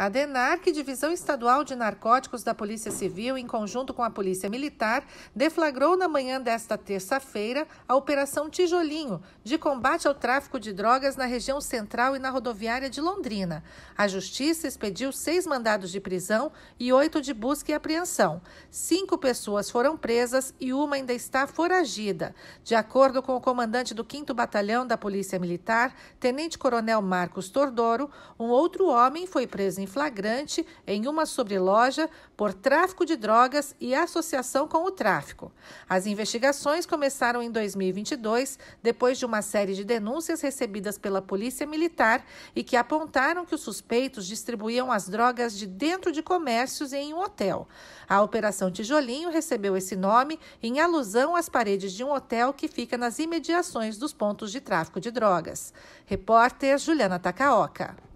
A DENARC, Divisão Estadual de Narcóticos da Polícia Civil, em conjunto com a Polícia Militar, deflagrou na manhã desta terça-feira a Operação Tijolinho, de combate ao tráfico de drogas na região central e na rodoviária de Londrina. A Justiça expediu seis mandados de prisão e oito de busca e apreensão. Cinco pessoas foram presas e uma ainda está foragida. De acordo com o comandante do 5 Batalhão da Polícia Militar, Tenente Coronel Marcos Tordoro, um outro homem foi preso em flagrante em uma sobreloja por tráfico de drogas e associação com o tráfico. As investigações começaram em 2022, depois de uma série de denúncias recebidas pela Polícia Militar e que apontaram que os suspeitos distribuíam as drogas de dentro de comércios e em um hotel. A Operação Tijolinho recebeu esse nome em alusão às paredes de um hotel que fica nas imediações dos pontos de tráfico de drogas. Repórter Juliana Takaoka.